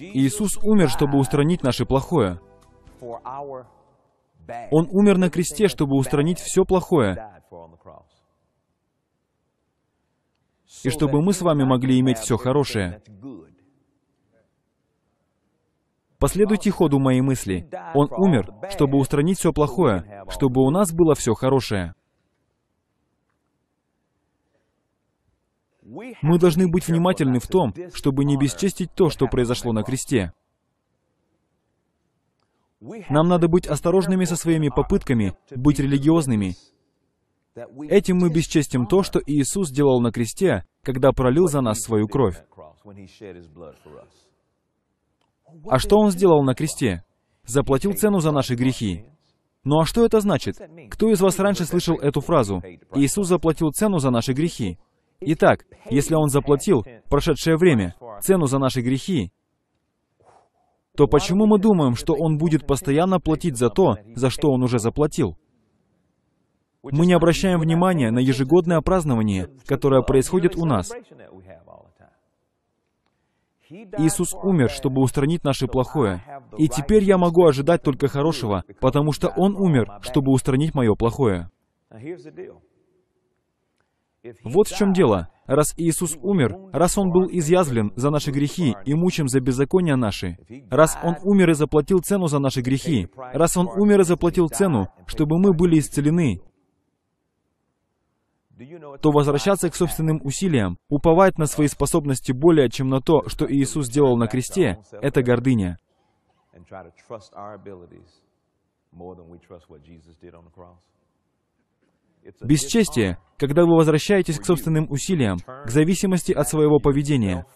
Иисус умер, чтобы устранить наше плохое. Он умер на кресте, чтобы устранить все плохое. И чтобы мы с вами могли иметь все хорошее. Последуйте ходу моей мысли. Он умер, чтобы устранить все плохое, чтобы у нас было все хорошее. Мы должны быть внимательны в том, чтобы не бесчестить то, что произошло на кресте. Нам надо быть осторожными со своими попытками быть религиозными. Этим мы бесчестим то, что Иисус сделал на кресте, когда пролил за нас свою кровь. А что Он сделал на кресте? Заплатил цену за наши грехи. Ну а что это значит? Кто из вас раньше слышал эту фразу? Иисус заплатил цену за наши грехи. Итак, если Он заплатил прошедшее время цену за наши грехи, то почему мы думаем, что Он будет постоянно платить за то, за что Он уже заплатил? Мы не обращаем внимания на ежегодное празднование, которое происходит у нас. Иисус умер, чтобы устранить наше плохое. И теперь я могу ожидать только хорошего, потому что Он умер, чтобы устранить мое плохое. Вот в чем дело. Раз Иисус умер, раз Он был изъязвлен за наши грехи и мучим за беззакония наши, раз Он умер и заплатил цену за наши грехи, раз Он умер и заплатил цену, чтобы мы были исцелены, то возвращаться к собственным усилиям, уповать на свои способности более, чем на то, что Иисус сделал на кресте, это гордыня. Бесчестие, когда вы возвращаетесь к собственным усилиям, к зависимости от своего поведения,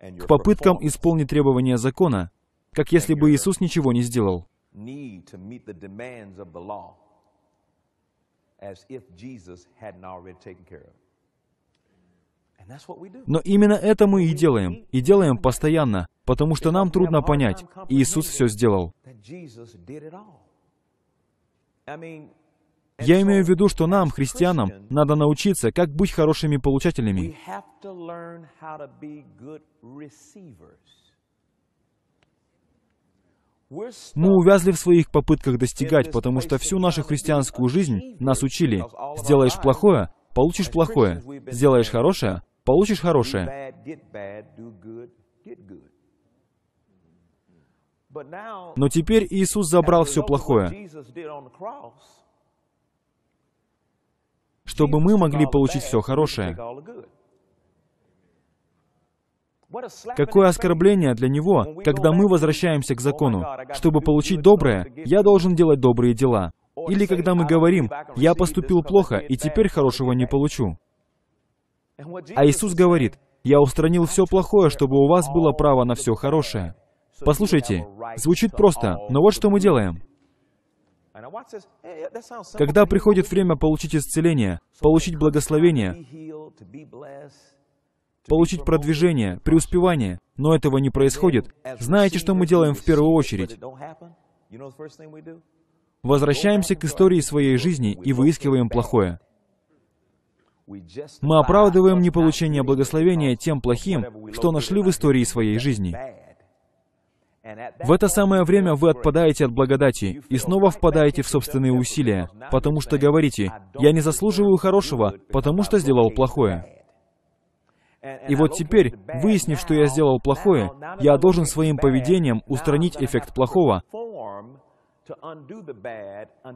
к попыткам исполнить требования закона, как если бы Иисус ничего не сделал. Но именно это мы и делаем, и делаем постоянно, потому что нам трудно понять, Иисус все сделал. Я имею в виду, что нам, христианам, надо научиться, как быть хорошими получателями. Мы увязли в своих попытках достигать, потому что всю нашу христианскую жизнь нас учили. Сделаешь плохое — получишь плохое. Сделаешь хорошее — получишь хорошее. Но теперь Иисус забрал все плохое, чтобы мы могли получить все хорошее. Какое оскорбление для Него, когда мы возвращаемся к oh закону. Чтобы получить доброе, я должен делать добрые дела. Или когда мы говорим, «Я поступил плохо, и теперь хорошего не получу». А Иисус говорит, «Я устранил все плохое, чтобы у вас было право на все хорошее». Послушайте, звучит просто, но вот что мы делаем. Когда приходит время получить исцеление, получить благословение, получить продвижение, преуспевание, но этого не происходит, знаете, что мы делаем в первую очередь? Возвращаемся к истории своей жизни и выискиваем плохое. Мы оправдываем неполучение благословения тем плохим, что нашли в истории своей жизни. В это самое время вы отпадаете от благодати и снова впадаете в собственные усилия, потому что говорите, «Я не заслуживаю хорошего, потому что сделал плохое». И вот теперь, выяснив, что я сделал плохое, я должен своим поведением устранить эффект плохого,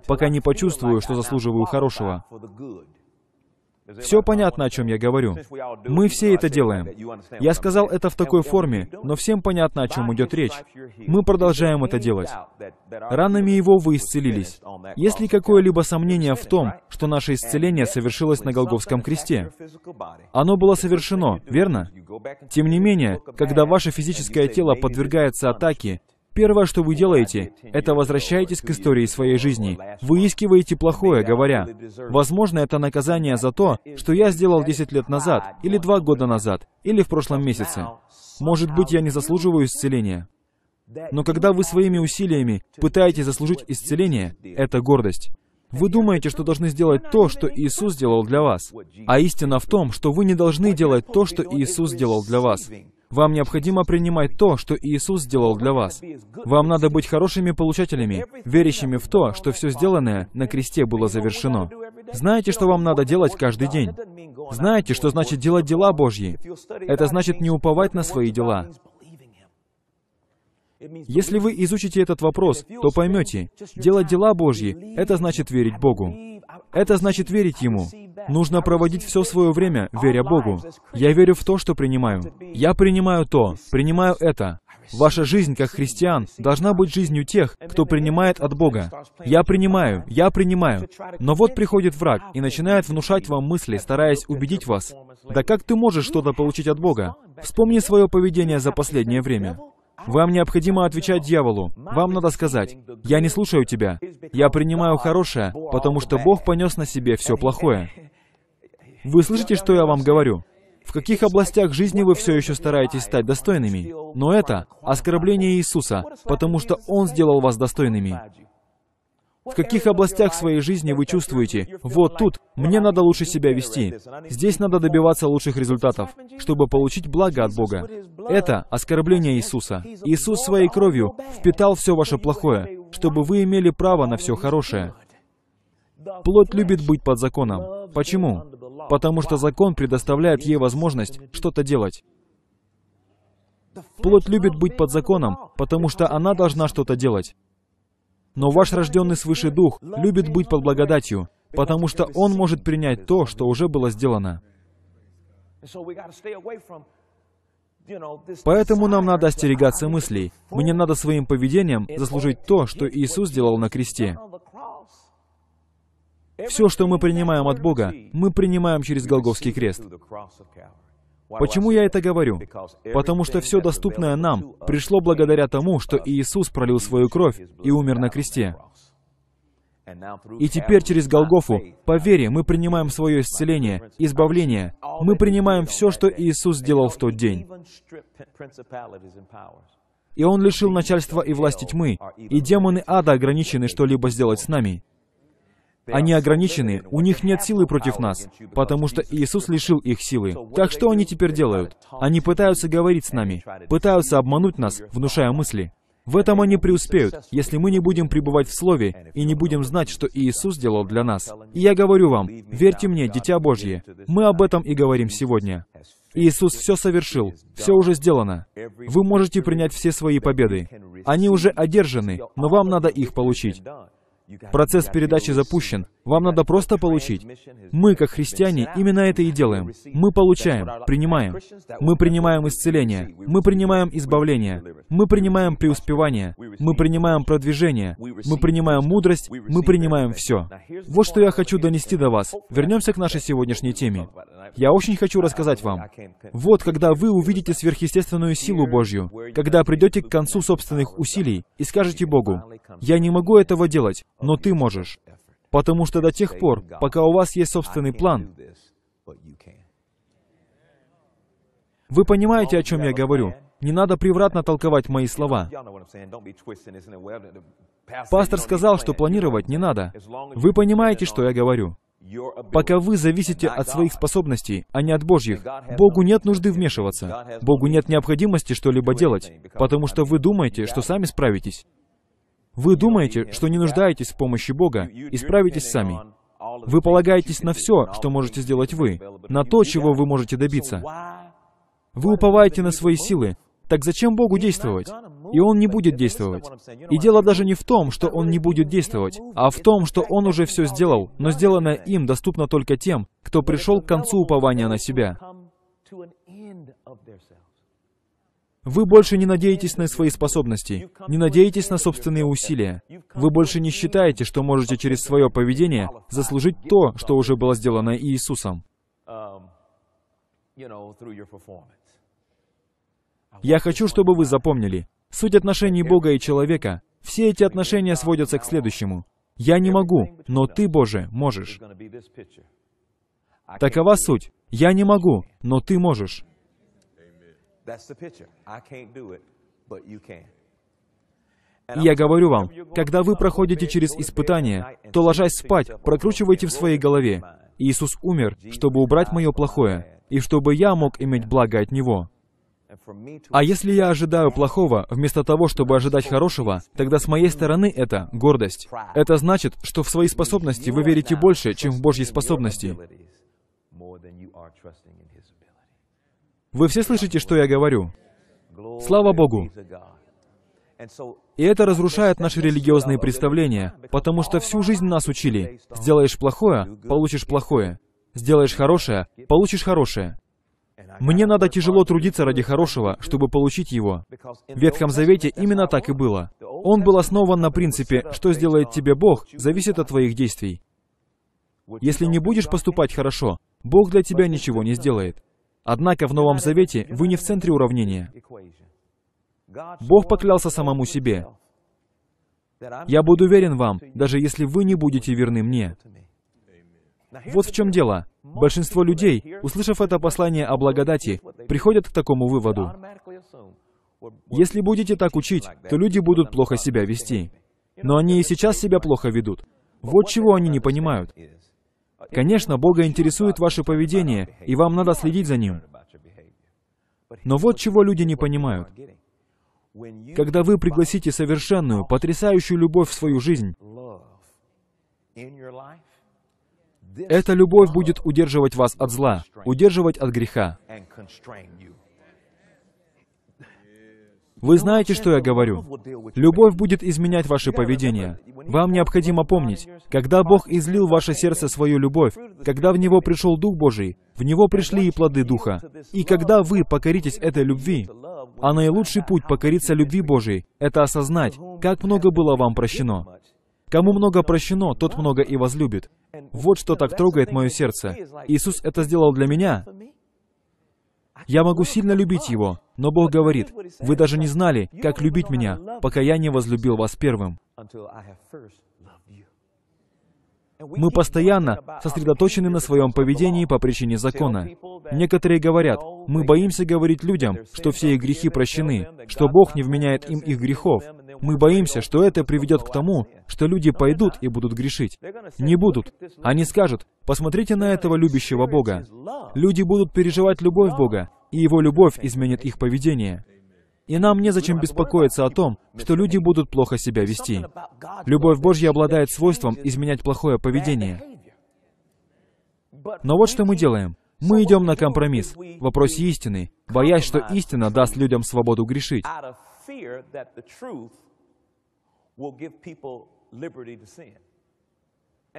пока не почувствую, что заслуживаю хорошего. Все понятно, о чем я говорю. Мы все это делаем. Я сказал это в такой форме, но всем понятно, о чем идет речь. Мы продолжаем это делать. Ранами его вы исцелились. Есть ли какое-либо сомнение в том, что наше исцеление совершилось на Голговском кресте? Оно было совершено, верно? Тем не менее, когда ваше физическое тело подвергается атаке, Первое, что вы делаете, это возвращаетесь к истории своей жизни. Выискиваете плохое, говоря, «Возможно, это наказание за то, что я сделал 10 лет назад, или 2 года назад, или в прошлом месяце. Может быть, я не заслуживаю исцеления». Но когда вы своими усилиями пытаетесь заслужить исцеление, это гордость. Вы думаете, что должны сделать то, что Иисус сделал для вас. А истина в том, что вы не должны делать то, что Иисус сделал для вас. Вам необходимо принимать то, что Иисус сделал для вас. Вам надо быть хорошими получателями, верящими в то, что все сделанное на кресте было завершено. Знаете, что вам надо делать каждый день. Знаете, что значит делать дела Божьи. Это значит не уповать на свои дела. Если вы изучите этот вопрос, то поймете, делать дела Божьи — это значит верить Богу. Это значит верить Ему. Нужно проводить все свое время, веря Богу. Я верю в то, что принимаю. Я принимаю то, принимаю это. Ваша жизнь как христиан должна быть жизнью тех, кто принимает от Бога. Я принимаю, я принимаю. Но вот приходит враг и начинает внушать вам мысли, стараясь убедить вас. Да как ты можешь что-то получить от Бога? Вспомни свое поведение за последнее время. Вам необходимо отвечать дьяволу. Вам надо сказать, «Я не слушаю тебя. Я принимаю хорошее, потому что Бог понес на себе все плохое». Вы слышите, что я вам говорю? В каких областях жизни вы все еще стараетесь стать достойными? Но это оскорбление Иисуса, потому что Он сделал вас достойными. В каких областях своей жизни вы чувствуете, вот тут, мне надо лучше себя вести, здесь надо добиваться лучших результатов, чтобы получить благо от Бога. Это оскорбление Иисуса. Иисус своей кровью впитал все ваше плохое, чтобы вы имели право на все хорошее. Плоть любит быть под законом. Почему? Потому что закон предоставляет ей возможность что-то делать. Плоть любит быть под законом, потому что она должна что-то делать. Но ваш рожденный свыше дух любит быть под благодатью, потому что он может принять то, что уже было сделано. Поэтому нам надо остерегаться мыслей. Мне надо своим поведением заслужить то, что Иисус сделал на кресте. Все, что мы принимаем от Бога, мы принимаем через Голговский крест. Почему я это говорю? Потому что все доступное нам пришло благодаря тому, что Иисус пролил свою кровь и умер на кресте. И теперь через Голгофу, по вере, мы принимаем свое исцеление, избавление. Мы принимаем все, что Иисус сделал в тот день. И Он лишил начальства и власти тьмы, и демоны ада ограничены что-либо сделать с нами. Они ограничены, у них нет силы против нас, потому что Иисус лишил их силы. Так что они теперь делают? Они пытаются говорить с нами, пытаются обмануть нас, внушая мысли. В этом они преуспеют, если мы не будем пребывать в Слове и не будем знать, что Иисус сделал для нас. И я говорю вам, верьте мне, Дитя Божье, мы об этом и говорим сегодня. Иисус все совершил, все уже сделано. Вы можете принять все свои победы. Они уже одержаны, но вам надо их получить. Процесс передачи запущен, вам надо просто получить. Мы, как христиане, именно это и делаем. Мы получаем, принимаем. Мы принимаем исцеление. Мы принимаем избавление. Мы принимаем преуспевание. Мы принимаем продвижение. Мы принимаем мудрость. Мы принимаем все. Вот что я хочу донести до вас. Вернемся к нашей сегодняшней теме. Я очень хочу рассказать вам. Вот когда вы увидите сверхъестественную силу Божью, когда придете к концу собственных усилий и скажете Богу, «Я не могу этого делать, но Ты можешь». Потому что до тех пор, пока у вас есть собственный план, вы понимаете, о чем я говорю? Не надо превратно толковать мои слова. Пастор сказал, что планировать не надо. Вы понимаете, что я говорю. Пока вы зависите от своих способностей, а не от Божьих, Богу нет нужды вмешиваться. Богу нет необходимости что-либо делать, потому что вы думаете, что сами справитесь. Вы думаете, что не нуждаетесь в помощи Бога исправитесь сами. Вы полагаетесь на все, что можете сделать вы, на то, чего вы можете добиться. Вы уповаете на свои силы, так зачем Богу действовать? И Он не будет действовать. И дело даже не в том, что Он не будет действовать, а в том, что Он уже все сделал, но сделанное им доступно только тем, кто пришел к концу упования на себя. Вы больше не надеетесь на свои способности, не надеетесь на собственные усилия. Вы больше не считаете, что можете через свое поведение заслужить то, что уже было сделано Иисусом. Um, Я хочу, чтобы вы запомнили, суть отношений Бога и человека, все эти отношения сводятся к следующему. «Я не могу, но Ты, Боже, можешь». Такова суть. «Я не могу, но Ты можешь». That's the picture. I can't do it, but you can. Я говорю вам, когда вы проходите через испытания, то, ложась спать, прокручивайте в своей голове. Иисус умер, чтобы убрать мое плохое, и чтобы я мог иметь благо от Него. А если я ожидаю плохого, вместо того, чтобы ожидать хорошего, тогда с моей стороны это гордость. Это значит, что в свои способности вы верите больше, чем в Божьи способности. Вы все слышите, что я говорю? Слава Богу! И это разрушает наши религиозные представления, потому что всю жизнь нас учили. Сделаешь плохое — получишь плохое. Сделаешь хорошее — получишь хорошее. Мне надо тяжело трудиться ради хорошего, чтобы получить его. В Ветхом Завете именно так и было. Он был основан на принципе «что сделает тебе Бог, зависит от твоих действий». Если не будешь поступать хорошо, Бог для тебя ничего не сделает. Однако в Новом Завете вы не в центре уравнения. Бог поклялся самому себе. «Я буду верен вам, даже если вы не будете верны мне». Вот в чем дело. Большинство людей, услышав это послание о благодати, приходят к такому выводу. Если будете так учить, то люди будут плохо себя вести. Но они и сейчас себя плохо ведут. Вот чего они не понимают. Конечно, Бога интересует ваше поведение, и вам надо следить за ним. Но вот чего люди не понимают. Когда вы пригласите совершенную, потрясающую любовь в свою жизнь, эта любовь будет удерживать вас от зла, удерживать от греха. Вы знаете, что я говорю? Любовь будет изменять ваше поведение. Вам необходимо помнить, когда Бог излил в ваше сердце свою любовь, когда в Него пришел Дух Божий, в Него пришли и плоды Духа. И когда вы покоритесь этой любви, а наилучший путь покориться любви Божией — это осознать, как много было вам прощено. Кому много прощено, тот много и возлюбит. Вот что так трогает мое сердце. Иисус это сделал для меня, я могу сильно любить его, но Бог говорит, вы даже не знали, как любить меня, пока я не возлюбил вас первым. Мы постоянно сосредоточены на своем поведении по причине закона. Некоторые говорят, мы боимся говорить людям, что все их грехи прощены, что Бог не вменяет им их грехов. Мы боимся, что это приведет к тому, что люди пойдут и будут грешить. Не будут. Они скажут, посмотрите на этого любящего Бога. Люди будут переживать любовь Бога, и Его любовь изменит их поведение. И нам незачем беспокоиться о том, что люди будут плохо себя вести. Любовь Божья обладает свойством изменять плохое поведение. Но вот что мы делаем. Мы идем на компромисс в вопросе истины, боясь, что истина даст людям свободу грешить.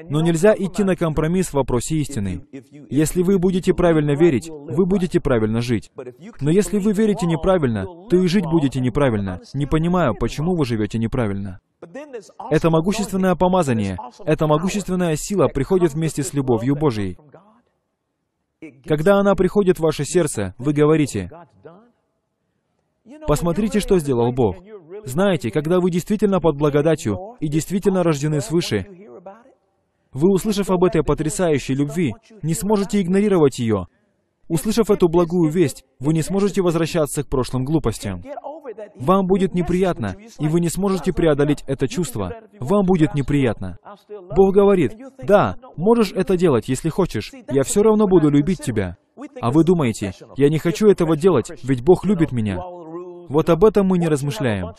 Но нельзя идти на компромисс в вопросе истины. Если вы будете правильно верить, вы будете правильно жить. Но если вы верите неправильно, то и жить будете неправильно, не понимаю, почему вы живете неправильно. Это могущественное помазание, это могущественная сила приходит вместе с любовью Божией. Когда она приходит в ваше сердце, вы говорите, «Посмотрите, что сделал Бог». Знаете, когда вы действительно под благодатью и действительно рождены свыше, вы, услышав об этой потрясающей любви, не сможете игнорировать ее. Услышав эту благую весть, вы не сможете возвращаться к прошлым глупостям. Вам будет неприятно, и вы не сможете преодолеть это чувство. Вам будет неприятно. Бог говорит, «Да, можешь это делать, если хочешь. Я все равно буду любить тебя». А вы думаете, «Я не хочу этого делать, ведь Бог любит меня». Вот об этом мы не размышляем.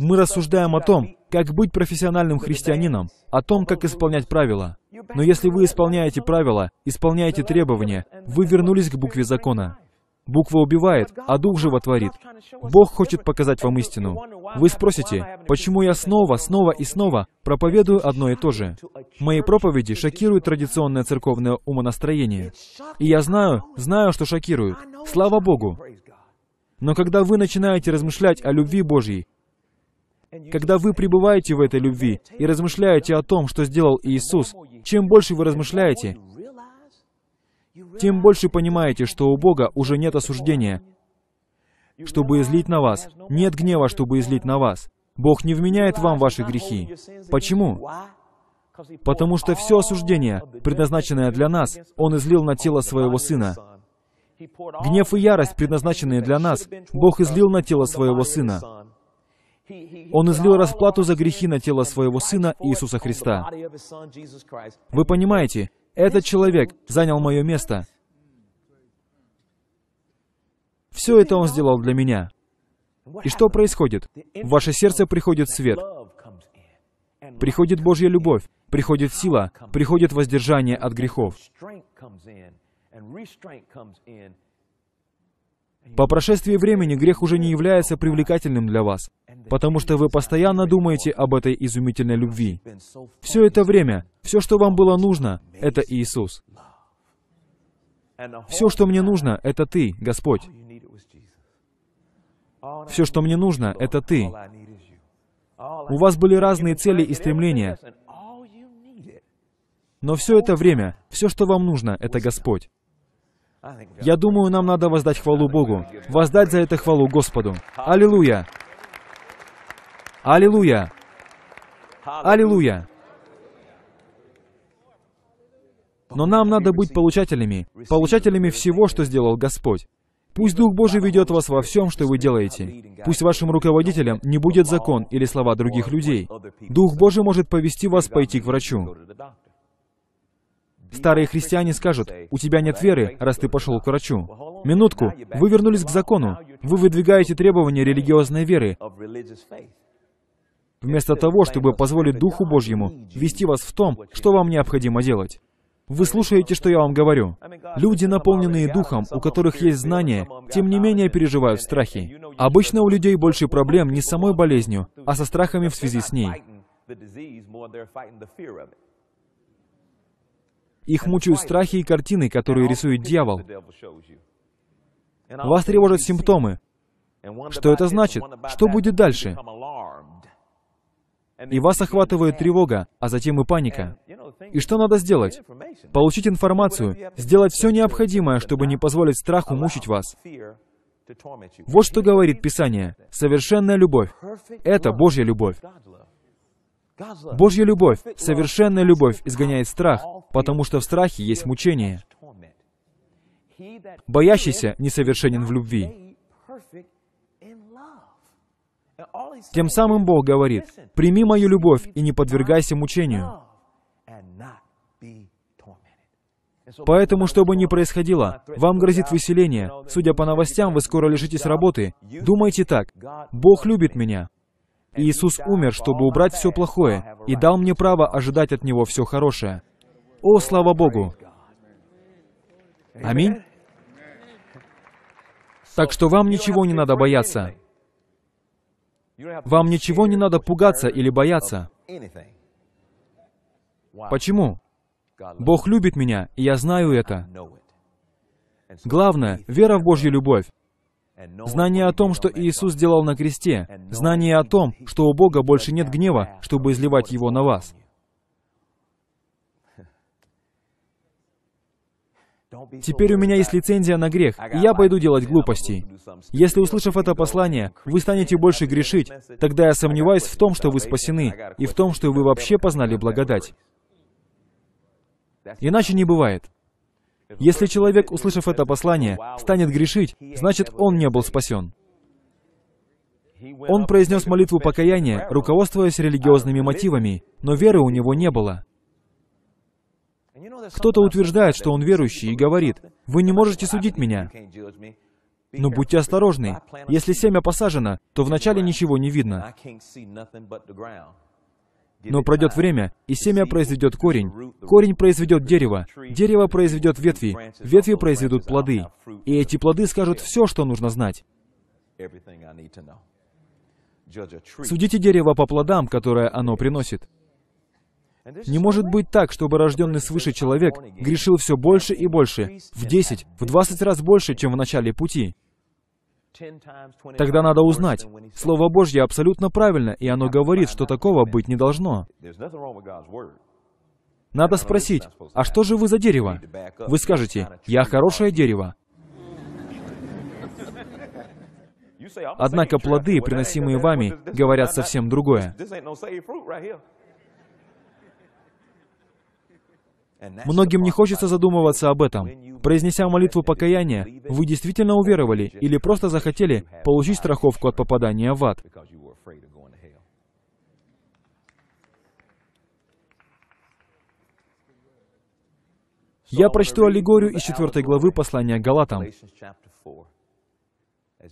Мы рассуждаем о том, как быть профессиональным христианином, о том, как исполнять правила. Но если вы исполняете правила, исполняете требования, вы вернулись к букве закона. Буква убивает, а дух животворит. Бог хочет показать вам истину. Вы спросите, почему я снова, снова и снова проповедую одно и то же? Мои проповеди шокируют традиционное церковное умонастроение. И я знаю, знаю, что шокируют. Слава Богу! Но когда вы начинаете размышлять о любви Божьей, когда вы пребываете в этой любви и размышляете о том, что сделал Иисус, чем больше вы размышляете, тем больше понимаете, что у Бога уже нет осуждения, чтобы излить на вас. Нет гнева, чтобы излить на вас. Бог не вменяет вам ваши грехи. Почему? Потому что все осуждение, предназначенное для нас, Он излил на тело Своего Сына. Гнев и ярость, предназначенные для нас, Бог излил на тело Своего Сына. Он излил расплату за грехи на тело своего Сына Иисуса Христа. Вы понимаете, этот человек занял мое место. Все это он сделал для меня. И что происходит? В ваше сердце приходит свет, приходит Божья любовь, приходит сила, приходит воздержание от грехов. По прошествии времени грех уже не является привлекательным для вас, потому что вы постоянно думаете об этой изумительной любви. Все это время, все, что вам было нужно, это Иисус. Все, что мне нужно, это Ты, Господь. Все, что мне нужно, это Ты. У вас были разные цели и стремления, но все это время, все, что вам нужно, это Господь. Я думаю, нам надо воздать хвалу Богу, воздать за это хвалу Господу. Аллилуйя! Аллилуйя! Аллилуйя! Но нам надо быть получателями, получателями всего, что сделал Господь. Пусть Дух Божий ведет вас во всем, что вы делаете. Пусть вашим руководителем не будет закон или слова других людей. Дух Божий может повести вас пойти к врачу. Старые христиане скажут, у тебя нет веры, раз ты пошел к врачу. Минутку, вы вернулись к закону. Вы выдвигаете требования религиозной веры, вместо того, чтобы позволить Духу Божьему вести вас в том, что вам необходимо делать. Вы слушаете, что я вам говорю. Люди, наполненные Духом, у которых есть знания, тем не менее переживают страхи. Обычно у людей больше проблем не с самой болезнью, а со страхами в связи с ней. Их мучают страхи и картины, которые рисует дьявол. Вас тревожат симптомы. Что это значит? Что будет дальше? И вас охватывает тревога, а затем и паника. И что надо сделать? Получить информацию, сделать все необходимое, чтобы не позволить страху мучить вас. Вот что говорит Писание. Совершенная любовь — это Божья любовь. Божья любовь, совершенная любовь изгоняет страх, потому что в страхе есть мучение. Боящийся несовершенен в любви. Тем самым Бог говорит, «Прими мою любовь и не подвергайся мучению». Поэтому, что бы ни происходило, вам грозит выселение. Судя по новостям, вы скоро лишитесь работы. Думайте так. Бог любит меня. Иисус умер, чтобы убрать все плохое, и дал мне право ожидать от Него все хорошее. О, слава Богу! Аминь. Так что вам ничего не надо бояться. Вам ничего не надо пугаться или бояться. Почему? Бог любит меня, и я знаю это. Главное — вера в Божью любовь. Знание о том, что Иисус сделал на кресте, знание о том, что у Бога больше нет гнева, чтобы изливать его на вас. Теперь у меня есть лицензия на грех, и я пойду делать глупостей. Если, услышав это послание, вы станете больше грешить, тогда я сомневаюсь в том, что вы спасены, и в том, что вы вообще познали благодать. Иначе не бывает. Если человек, услышав это послание, станет грешить, значит, он не был спасен. Он произнес молитву покаяния, руководствуясь религиозными мотивами, но веры у него не было. Кто-то утверждает, что он верующий, и говорит, «Вы не можете судить меня». Но будьте осторожны. Если семя посажено, то вначале ничего не видно. Но пройдет время, и семя произведет корень, корень произведет дерево, дерево произведет ветви, ветви произведут плоды. И эти плоды скажут все, что нужно знать. Судите дерево по плодам, которые оно приносит. Не может быть так, чтобы рожденный свыше человек грешил все больше и больше, в 10, в 20 раз больше, чем в начале пути. Тогда надо узнать. Слово Божье абсолютно правильно, и оно говорит, что такого быть не должно. Надо спросить, а что же вы за дерево? Вы скажете, я хорошее дерево. Однако плоды, приносимые вами, говорят совсем другое. Многим не хочется задумываться об этом. Произнеся молитву покаяния, вы действительно уверовали или просто захотели получить страховку от попадания в ад. Я прочту аллегорию из 4 главы послания Галатам,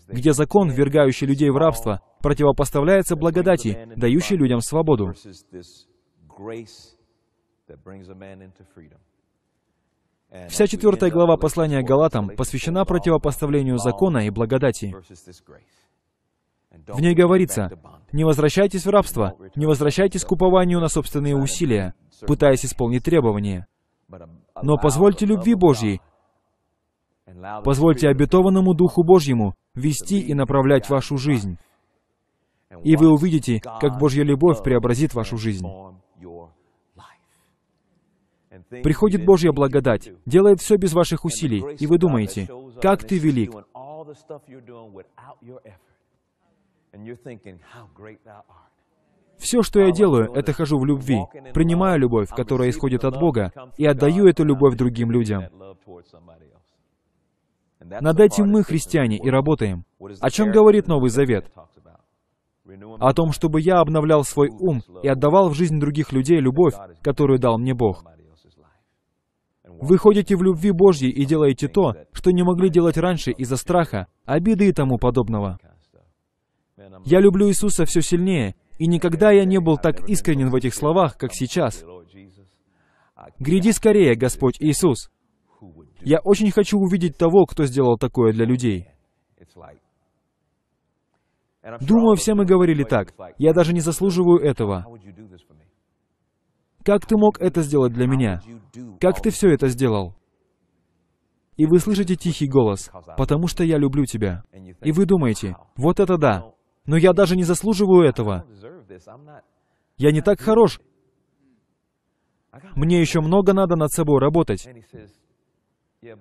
где закон, ввергающий людей в рабство, противопоставляется благодати, дающей людям свободу. Вся четвертая глава послания Галатам посвящена противопоставлению закона и благодати. В ней говорится, «Не возвращайтесь в рабство, не возвращайтесь к упованию на собственные усилия, пытаясь исполнить требования. Но позвольте любви Божьей, позвольте обетованному Духу Божьему вести и направлять вашу жизнь. И вы увидите, как Божья любовь преобразит вашу жизнь». Приходит Божья благодать, делает все без ваших усилий, и вы думаете, как ты велик. Все, что я делаю, это хожу в любви, принимаю любовь, которая исходит от Бога, и отдаю эту любовь другим людям. Над этим мы, христиане, и работаем. О чем говорит Новый Завет? О том, чтобы я обновлял свой ум и отдавал в жизнь других людей любовь, которую дал мне Бог. Вы ходите в любви Божьей и делаете то, что не могли делать раньше из-за страха, обиды и тому подобного. Я люблю Иисуса все сильнее, и никогда я не был так искренен в этих словах, как сейчас. Гряди скорее, Господь Иисус. Я очень хочу увидеть того, кто сделал такое для людей. Думаю, все мы говорили так. Я даже не заслуживаю этого. Как ты мог это сделать для меня? Как ты все это сделал? И вы слышите тихий голос, потому что я люблю тебя. И вы думаете, вот это да, но я даже не заслуживаю этого. Я не так хорош. Мне еще много надо над собой работать.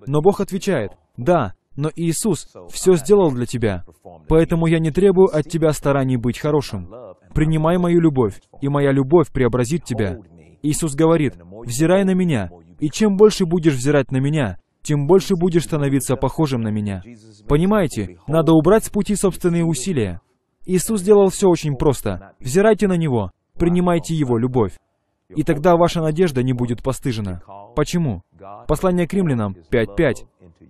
Но Бог отвечает, да, но Иисус все сделал для тебя, поэтому я не требую от тебя стараний быть хорошим. Принимай мою любовь, и моя любовь преобразит тебя. Иисус говорит, «Взирай на Меня, и чем больше будешь взирать на Меня, тем больше будешь становиться похожим на Меня». Понимаете, надо убрать с пути собственные усилия. Иисус сделал все очень просто. Взирайте на Него, принимайте Его любовь. И тогда ваша надежда не будет постыжена. Почему? Послание к римлянам 5.5.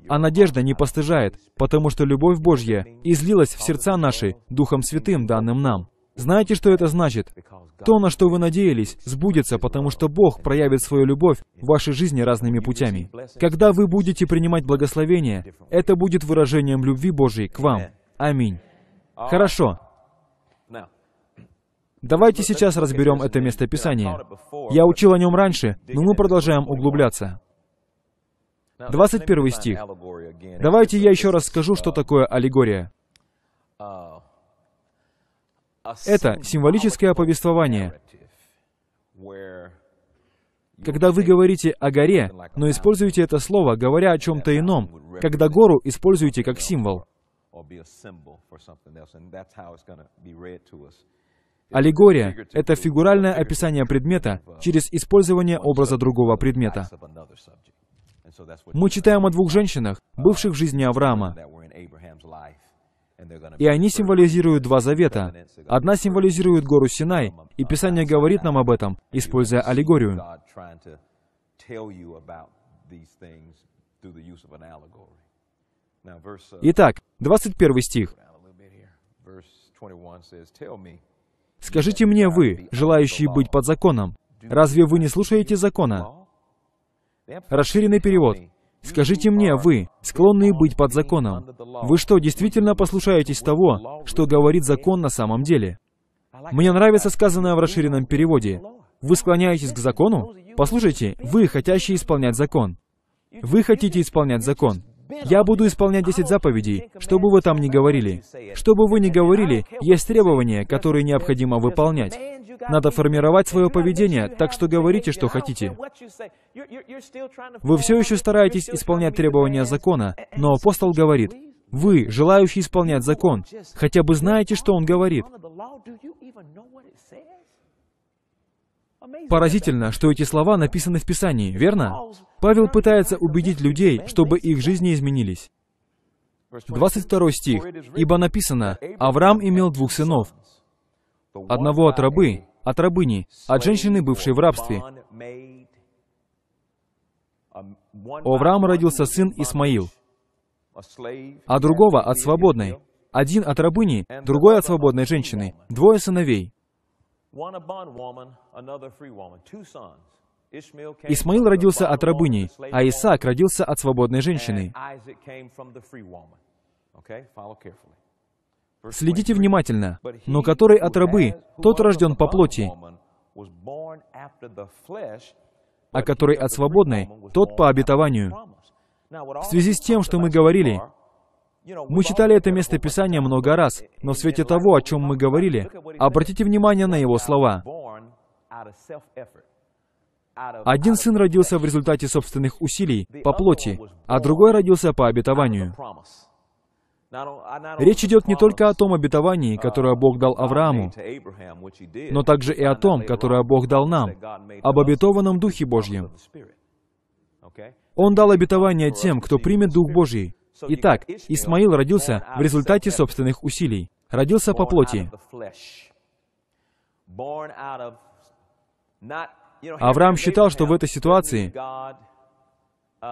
«А надежда не постыжает, потому что любовь Божья излилась в сердца наши Духом Святым, данным нам». Знаете, что это значит? То, на что вы надеялись, сбудется, потому что Бог проявит свою любовь в вашей жизни разными путями. Когда вы будете принимать благословение, это будет выражением любви Божьей к вам. Аминь. Хорошо. Давайте сейчас разберем это местописание. Я учил о нем раньше, но мы продолжаем углубляться. 21 стих. Давайте я еще раз скажу, что такое аллегория. Это символическое повествование. Когда вы говорите о горе, но используете это слово, говоря о чем-то ином, когда гору используете как символ. Аллегория — это фигуральное описание предмета через использование образа другого предмета. Мы читаем о двух женщинах, бывших в жизни uh, Авраама. И они символизируют два завета. Одна символизирует гору Синай, и Писание говорит нам об этом, используя аллегорию. Итак, 21 стих. «Скажите мне вы, желающие быть под законом, разве вы не слушаете закона?» Расширенный перевод. Скажите мне, вы, склонны быть под законом, вы что, действительно послушаетесь того, что говорит закон на самом деле? Мне нравится сказанное в расширенном переводе. Вы склоняетесь к закону? Послушайте, вы, хотящие исполнять закон. Вы хотите исполнять закон. Я буду исполнять 10 заповедей, что бы вы там ни говорили. Что бы вы ни говорили, есть требования, которые необходимо выполнять. Надо формировать свое поведение, так что говорите, что хотите. Вы все еще стараетесь исполнять требования закона, но апостол говорит, «Вы, желающие исполнять закон, хотя бы знаете, что он говорит». Поразительно, что эти слова написаны в Писании, верно? Павел пытается убедить людей, чтобы их жизни изменились. 22 стих. «Ибо написано, Авраам имел двух сынов, одного от рабы, от рабыни, от женщины, бывшей в рабстве. У Авраама родился сын Исмаил, а другого от свободной. Один от рабыни, другой от свободной женщины, двое сыновей. Исмаил родился от рабыни, а Исаак родился от свободной женщины следите внимательно, но который от рабы, тот рожден по плоти, а который от свободной, тот по обетованию. В связи с тем, что мы говорили, мы читали это место Писания много раз, но в свете того, о чем мы говорили, обратите внимание на его слова. Один сын родился в результате собственных усилий, по плоти, а другой родился по обетованию. Речь идет не только о том обетовании, uh, которое Бог дал Аврааму, но также и о том, которое Бог дал нам, об обетованном Духе Божьем. Он дал обетование тем, кто примет Дух Божий. Итак, Исмаил родился в результате собственных усилий, родился по плоти. Авраам считал, что в этой ситуации...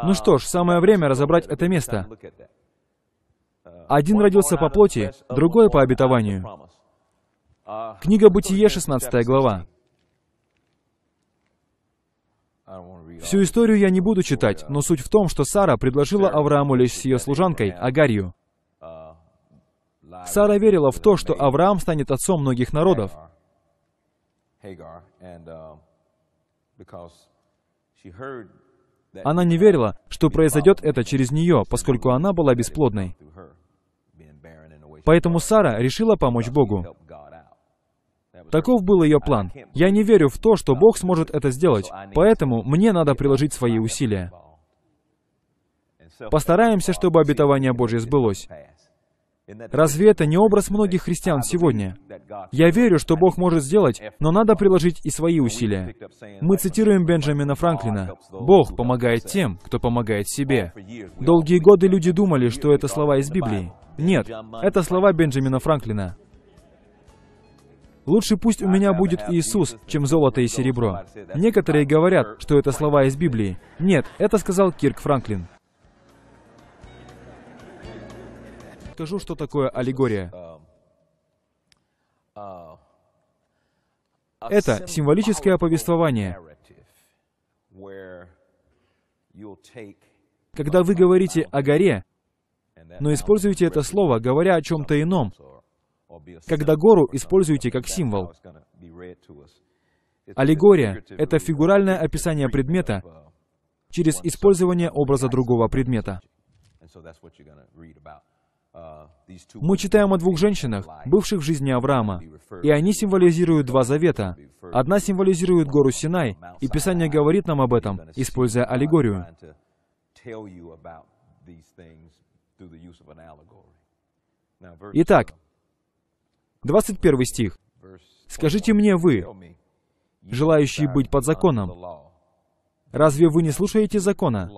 Ну что ж, uh, самое время разобрать это место. Один родился по плоти, другой по обетованию. А, Книга Бытие, 16 глава. Всю историю я не буду читать, но суть в том, что Сара предложила Аврааму лечь с ее служанкой, Агарью. Uh, Сара верила в то, что Авраам станет отцом многих народов. Uh, она не верила, что произойдет это через нее, поскольку она была бесплодной. Поэтому Сара решила помочь Богу. Таков был ее план. Я не верю в то, что Бог сможет это сделать, поэтому мне надо приложить свои усилия. Постараемся, чтобы обетование Божье сбылось. Разве это не образ многих христиан сегодня? Я верю, что Бог может сделать, но надо приложить и свои усилия. Мы цитируем Бенджамина Франклина. «Бог помогает тем, кто помогает себе». Долгие годы люди думали, что это слова из Библии. Нет, это слова Бенджамина Франклина. «Лучше пусть у меня будет Иисус, чем золото и серебро». Некоторые говорят, что это слова из Библии. Нет, это сказал Кирк Франклин. расскажу, что такое аллегория. Это символическое повествование, когда вы говорите о горе, но используете это слово, говоря о чем-то ином, когда гору используете как символ. Аллегория — это фигуральное описание предмета через использование образа другого предмета. Мы читаем о двух женщинах, бывших в жизни Авраама, и они символизируют два завета. Одна символизирует гору Синай, и Писание говорит нам об этом, используя аллегорию. Итак, 21 стих. «Скажите мне вы, желающие быть под законом, разве вы не слушаете закона?»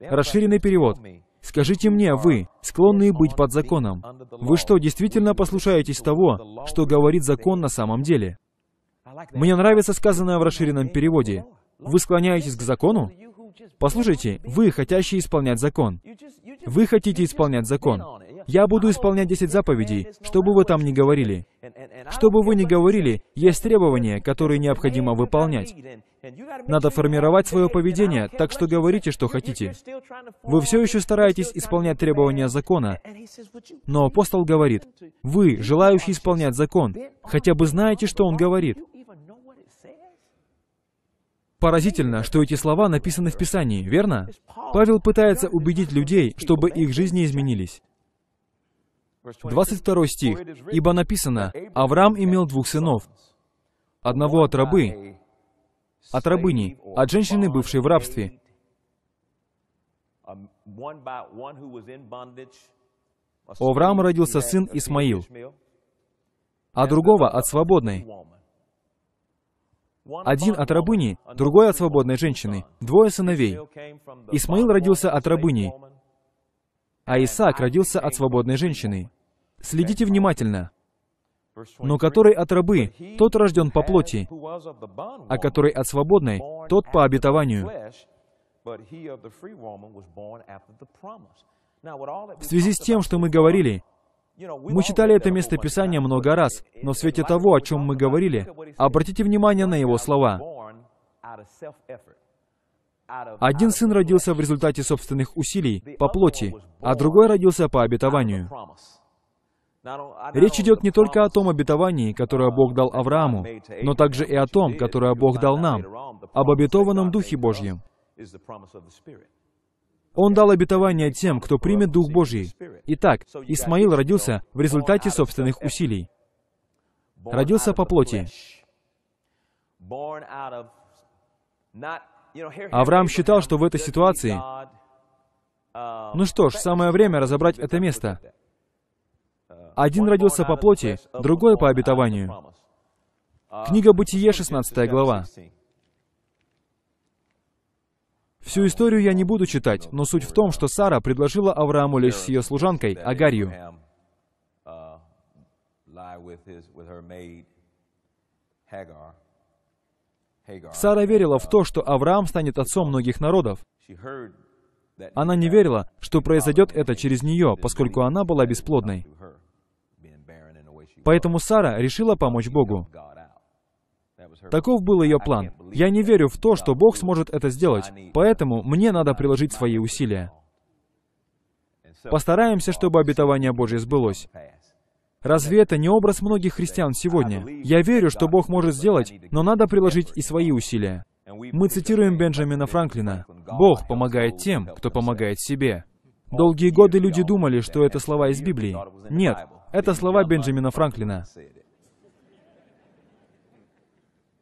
Расширенный перевод. Скажите мне, вы, склонны быть под законом, вы что, действительно послушаетесь того, что говорит закон на самом деле? Мне нравится сказанное в расширенном переводе. Вы склоняетесь к закону? Послушайте, вы, хотящие исполнять закон. Вы хотите исполнять закон. Я буду исполнять 10 заповедей, чтобы вы там не говорили. Чтобы вы не говорили, есть требования, которые необходимо выполнять. Надо формировать свое поведение, так что говорите, что хотите. Вы все еще стараетесь исполнять требования закона, но апостол говорит, вы, желающие исполнять закон, хотя бы знаете, что он говорит. Поразительно, что эти слова написаны в Писании, верно? Павел пытается убедить людей, чтобы их жизни изменились. 22 стих. «Ибо написано, Авраам имел двух сынов, одного от рабы, от рабыни, от женщины, бывшей в рабстве, у Авраама родился сын Исмаил, а другого от свободной. Один от рабыни, другой от свободной женщины, двое сыновей. Исмаил родился от рабыни, а Исаак родился от свободной женщины. Следите внимательно. Но который от рабы, тот рожден по плоти, а который от свободной, тот по обетованию. В связи с тем, что мы говорили, мы читали это место Писания много раз, но в свете того, о чем мы говорили, обратите внимание на его слова. Один сын родился в результате собственных усилий, по плоти, а другой родился по обетованию. Речь идет не только о том обетовании, которое Бог дал Аврааму, но также и о том, которое Бог дал нам, об обетованном Духе Божьем. Он дал обетование тем, кто примет Дух Божий. Итак, Исмаил родился в результате собственных усилий. Родился по плоти. Авраам считал, что в этой ситуации... Ну что ж, самое время разобрать это место. Один родился по плоти, другой по обетованию. Книга Бытие, 16 глава. Всю историю я не буду читать, но суть в том, что Сара предложила Аврааму лишь с ее служанкой, Агарью. Hagar. Сара верила в то, что Авраам станет отцом многих народов. Она не верила, что произойдет это через нее, поскольку она была бесплодной. Поэтому Сара решила помочь Богу. Таков был ее план. Я не верю в то, что Бог сможет это сделать, поэтому мне надо приложить свои усилия. Постараемся, чтобы обетование Божье сбылось. Разве это не образ многих христиан сегодня? Я верю, что Бог может сделать, но надо приложить и свои усилия. Мы цитируем Бенджамина Франклина. «Бог помогает тем, кто помогает себе». Долгие годы люди думали, что это слова из Библии. Нет, это слова Бенджамина Франклина.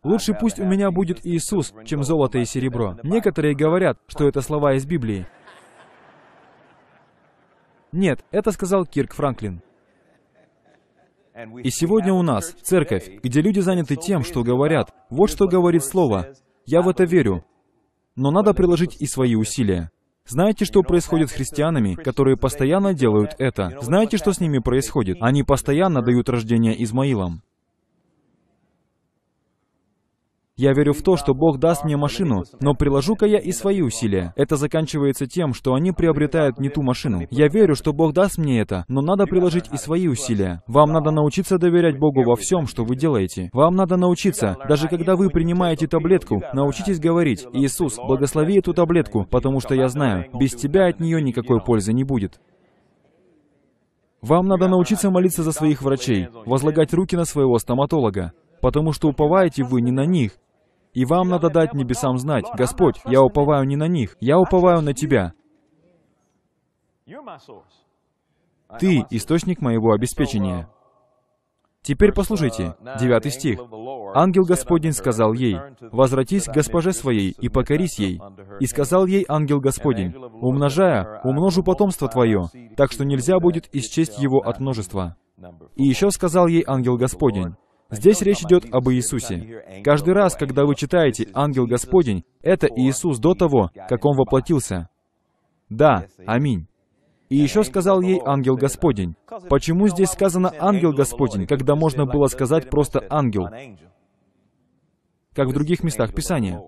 «Лучше пусть у меня будет Иисус, чем золото и серебро». Некоторые говорят, что это слова из Библии. Нет, это сказал Кирк Франклин. И сегодня у нас церковь, где люди заняты тем, что говорят. Вот что говорит Слово. Я в это верю. Но надо приложить и свои усилия. Знаете, что происходит с христианами, которые постоянно делают это? Знаете, что с ними происходит? Они постоянно дают рождение Измаилам. Я верю в то, что Бог даст мне машину, но приложу-ка я и свои усилия. Это заканчивается тем, что они приобретают не ту машину. Я верю, что Бог даст мне это, но надо приложить и свои усилия. Вам надо научиться доверять Богу во всем, что вы делаете. Вам надо научиться, даже когда вы принимаете таблетку, научитесь говорить, «Иисус, благослови эту таблетку, потому что я знаю, без тебя от нее никакой пользы не будет». Вам надо научиться молиться за своих врачей, возлагать руки на своего стоматолога, потому что уповаете вы не на них, и вам надо дать небесам знать, Господь, я уповаю не на них, я уповаю на Тебя. Ты — источник моего обеспечения. Теперь послушайте, 9 стих. «Ангел Господень сказал ей, «Возвратись к госпоже своей и покорись ей». И сказал ей ангел Господень, «Умножая, умножу потомство твое, так что нельзя будет исчесть его от множества». И еще сказал ей ангел Господень, Здесь речь идет об Иисусе. Каждый раз, когда вы читаете «Ангел Господень», это Иисус до того, как Он воплотился. Да, аминь. И еще сказал ей ангел Господень. Почему здесь сказано ангел Господень, когда можно было сказать просто ангел? Как в других местах Писания.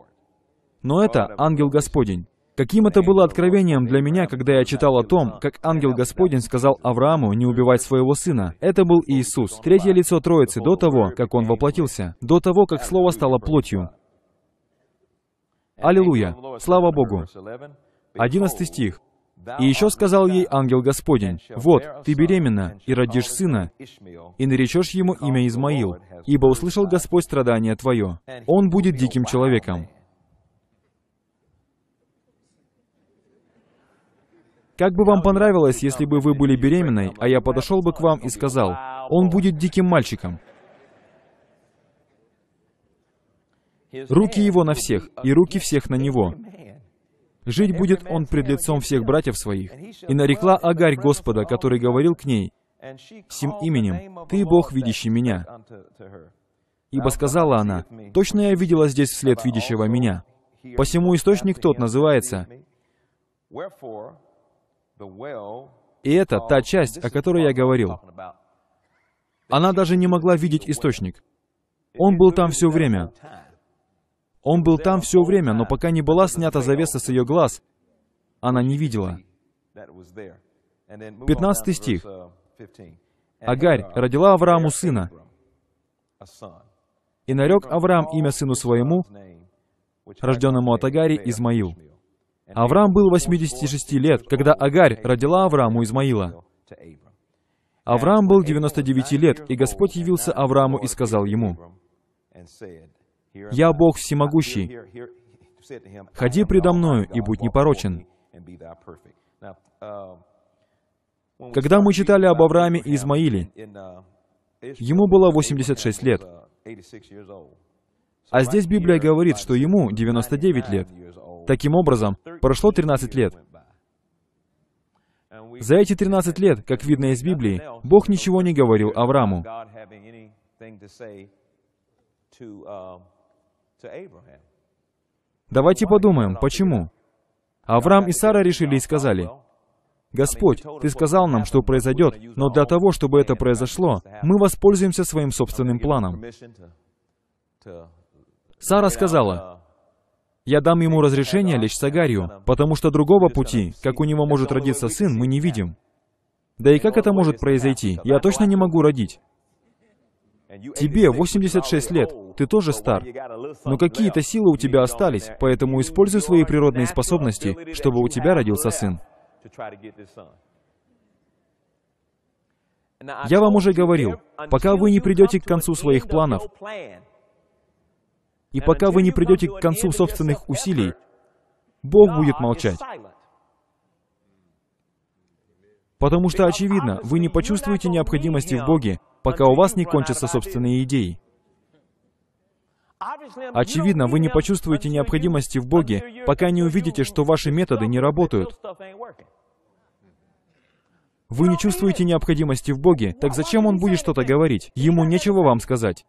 Но это ангел Господень. Каким это было откровением для меня, когда я читал о том, как ангел Господень сказал Аврааму не убивать своего сына. Это был Иисус, третье лицо Троицы, до того, как Он воплотился, до того, как Слово стало плотью. Аллилуйя! Слава Богу! 11 стих. «И еще сказал ей ангел Господень, «Вот, ты беременна, и родишь сына, и наречешь ему имя Измаил, ибо услышал Господь страдание твое. Он будет диким человеком, Как бы вам понравилось, если бы вы были беременной, а я подошел бы к вам и сказал, он будет диким мальчиком. Руки его на всех, и руки всех на него. Жить будет он пред лицом всех братьев своих. И нарекла Агарь Господа, который говорил к ней, «Сим именем, ты Бог, видящий меня». Ибо сказала она, «Точно я видела здесь вслед видящего меня». Посему источник тот называется и это та часть, о которой я говорил. Она даже не могла видеть источник. Он был там все время. Он был там все время, но пока не была снята завеса с ее глаз, она не видела. 15 стих. Агарь родила Аврааму сына, и нарек Авраам имя сыну своему, рожденному от Агари, Измаил. Авраам был 86 лет, когда Агарь родила Аврааму Измаила. Авраам был 99 лет, и Господь явился Аврааму и сказал ему, «Я Бог всемогущий, ходи предо мною и будь непорочен». Когда мы читали об Аврааме и Измаиле, ему было 86 лет. А здесь Библия говорит, что ему 99 лет. Таким образом, прошло 13 лет. За эти 13 лет, как видно из Библии, Бог ничего не говорил Аврааму. Давайте подумаем, почему? Авраам и Сара решили и сказали, «Господь, Ты сказал нам, что произойдет, но для того, чтобы это произошло, мы воспользуемся своим собственным планом». Сара сказала, я дам ему разрешение лечь с Агарью, потому что другого пути, как у него может родиться сын, мы не видим. Да и как это может произойти? Я точно не могу родить. Тебе 86 лет, ты тоже стар, но какие-то силы у тебя остались, поэтому используй свои природные способности, чтобы у тебя родился сын. Я вам уже говорил, пока вы не придете к концу своих планов, и пока вы не придете к концу собственных усилий, Бог будет молчать. Потому что, очевидно, вы не почувствуете необходимости в Боге, пока у вас не кончатся собственные идеи. Очевидно, вы не почувствуете необходимости в Боге, пока не увидите, что ваши методы не работают. Вы не чувствуете необходимости в Боге, так зачем Он будет что-то говорить? Ему нечего вам сказать.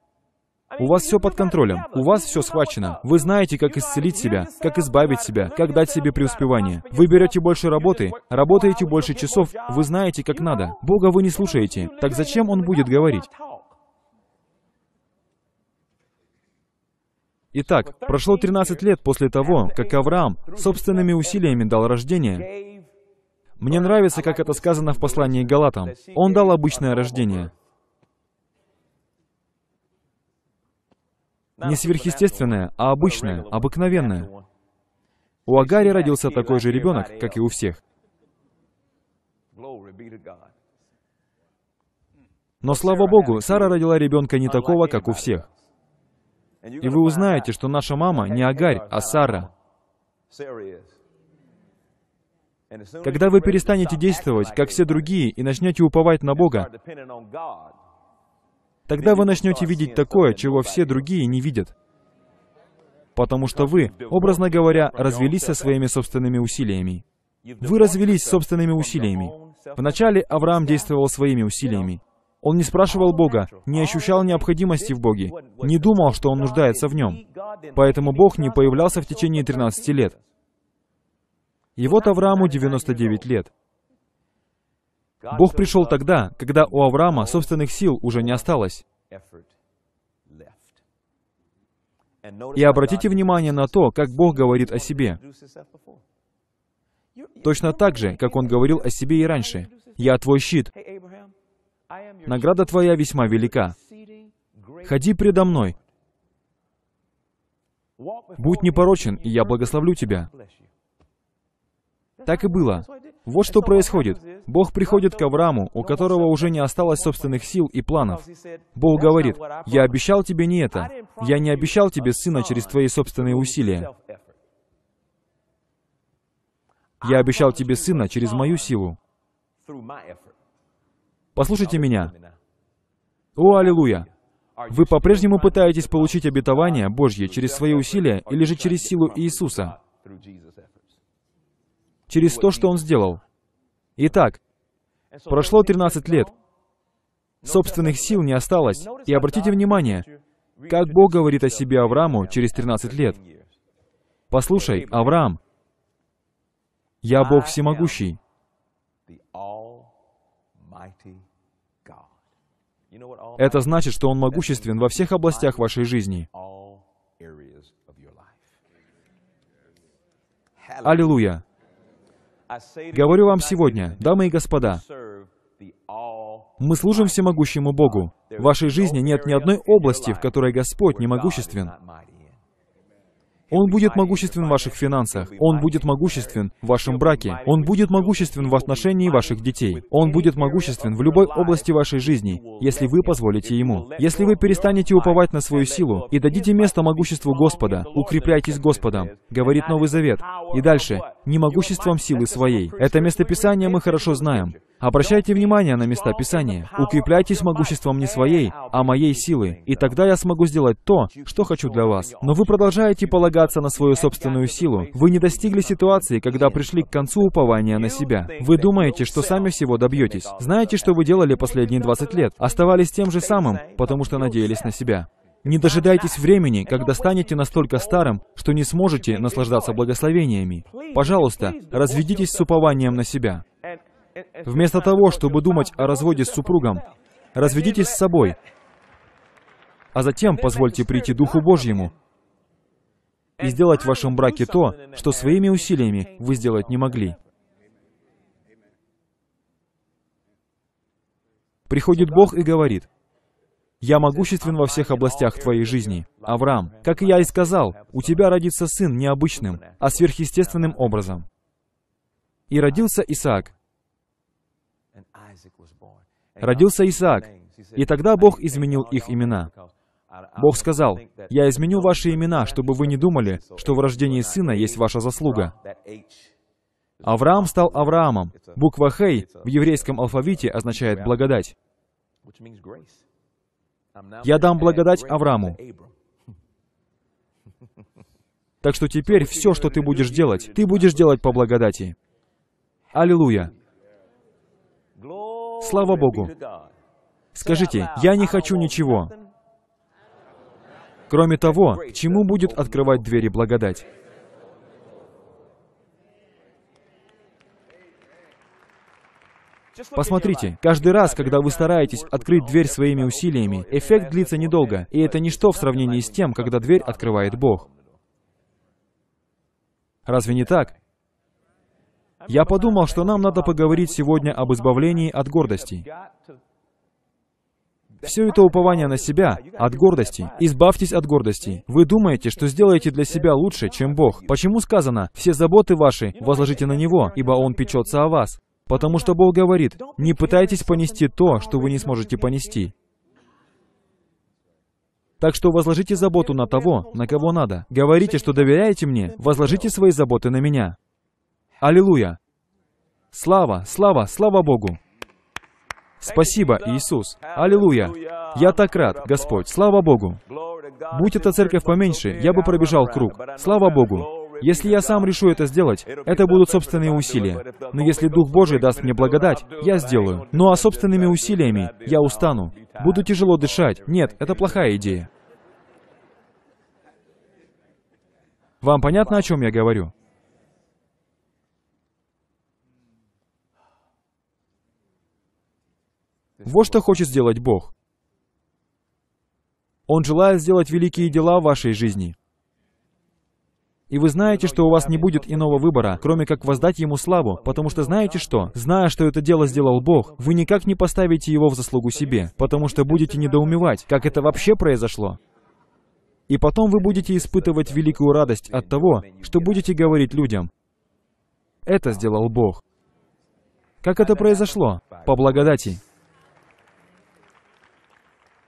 У вас все под контролем, у вас все схвачено. Вы знаете, как исцелить себя, как избавить себя, как дать себе преуспевание. Вы берете больше работы, работаете больше часов, вы знаете, как надо. Бога вы не слушаете, так зачем Он будет говорить? Итак, прошло 13 лет после того, как Авраам собственными усилиями дал рождение. Мне нравится, как это сказано в послании к Галатам. Он дал обычное рождение. Не сверхъестественное, а обычное, обыкновенное. У Агари родился такой же ребенок, как и у всех. Но слава Богу, Сара родила ребенка не такого, как у всех. И вы узнаете, что наша мама не Агарь, а Сара. Когда вы перестанете действовать, как все другие, и начнете уповать на Бога, Тогда вы начнете видеть такое, чего все другие не видят. Потому что вы, образно говоря, развелись со своими собственными усилиями. Вы развелись собственными усилиями. Вначале Авраам действовал своими усилиями. Он не спрашивал Бога, не ощущал необходимости в Боге, не думал, что он нуждается в нем. Поэтому Бог не появлялся в течение 13 лет. И вот Аврааму 99 лет. Бог пришел тогда, когда у Авраама собственных сил уже не осталось. И обратите внимание на то, как Бог говорит о себе. Точно так же, как Он говорил о себе и раньше. «Я твой щит. Награда твоя весьма велика. Ходи предо мной. Будь непорочен, и я благословлю тебя». Так и было. Вот что происходит. Бог приходит к Аврааму, у которого уже не осталось собственных сил и планов. Бог говорит, «Я обещал тебе не это. Я не обещал тебе сына через твои собственные усилия. Я обещал тебе сына через мою силу». Послушайте меня. О, аллилуйя! Вы по-прежнему пытаетесь получить обетование Божье через свои усилия или же через силу Иисуса? через то, что он сделал. Итак, прошло 13 лет, собственных сил не осталось, и обратите внимание, как Бог говорит о себе Аврааму через 13 лет. «Послушай, Авраам, я Бог Всемогущий». Это значит, что Он могуществен во всех областях вашей жизни. Аллилуйя! Говорю вам сегодня, дамы и господа, мы служим всемогущему Богу. В вашей жизни нет ни одной области, в которой Господь не могуществен. Он будет могуществен в ваших финансах. Он будет могуществен в вашем браке. Он будет могуществен в отношении ваших детей. Он будет могуществен в любой области вашей жизни, если вы позволите Ему. Если вы перестанете уповать на свою силу и дадите место могуществу Господа, укрепляйтесь Господом, говорит Новый Завет. И дальше, не могуществом силы своей. Это местописание мы хорошо знаем. Обращайте внимание на места Писания. Укрепляйтесь могуществом не своей, а моей силы, и тогда я смогу сделать то, что хочу для вас. Но вы продолжаете полагаться на свою собственную силу. Вы не достигли ситуации, когда пришли к концу упования на себя. Вы думаете, что сами всего добьетесь. Знаете, что вы делали последние 20 лет? Оставались тем же самым, потому что надеялись на себя. Не дожидайтесь времени, когда станете настолько старым, что не сможете наслаждаться благословениями. Пожалуйста, разведитесь с упованием на себя. Вместо того, чтобы думать о разводе с супругом, разведитесь с собой, а затем позвольте прийти Духу Божьему и сделать в вашем браке то, что своими усилиями вы сделать не могли. Приходит Бог и говорит, «Я могуществен во всех областях твоей жизни, Авраам. Как и я и сказал, у тебя родится сын необычным, а сверхъестественным образом». И родился Исаак, родился Исаак, и тогда Бог изменил их имена. Бог сказал, «Я изменю ваши имена, чтобы вы не думали, что в рождении сына есть ваша заслуга». Авраам стал Авраамом. Буква «Хей» в еврейском алфавите означает «благодать». «Я дам благодать Аврааму». Так что теперь все, что ты будешь делать, ты будешь делать по благодати. Аллилуйя! Слава Богу. Скажите, я не хочу ничего, кроме того, к чему будет открывать двери благодать. Посмотрите, каждый раз, когда вы стараетесь открыть дверь своими усилиями, эффект длится недолго, и это ничто в сравнении с тем, когда дверь открывает Бог. Разве не так? Я подумал, что нам надо поговорить сегодня об избавлении от гордости. Все это упование на себя, от гордости. Избавьтесь от гордости. Вы думаете, что сделаете для себя лучше, чем Бог. Почему сказано, все заботы ваши возложите на Него, ибо Он печется о вас? Потому что Бог говорит, не пытайтесь понести то, что вы не сможете понести. Так что возложите заботу на того, на кого надо. Говорите, что доверяете мне, возложите свои заботы на меня. Аллилуйя! Слава, слава, слава Богу! Спасибо, Иисус! Аллилуйя! Я так рад, Господь! Слава Богу! Будь эта церковь поменьше, я бы пробежал круг. Слава Богу! Если я сам решу это сделать, это будут собственные усилия. Но если Дух Божий даст мне благодать, я сделаю. Ну а собственными усилиями я устану. Буду тяжело дышать. Нет, это плохая идея. Вам понятно, о чем я говорю? Вот что хочет сделать Бог. Он желает сделать великие дела в вашей жизни. И вы знаете, что у вас не будет иного выбора, кроме как воздать Ему славу, потому что знаете что? Зная, что это дело сделал Бог, вы никак не поставите его в заслугу себе, потому что будете недоумевать, как это вообще произошло. И потом вы будете испытывать великую радость от того, что будете говорить людям. Это сделал Бог. Как это произошло? По благодати.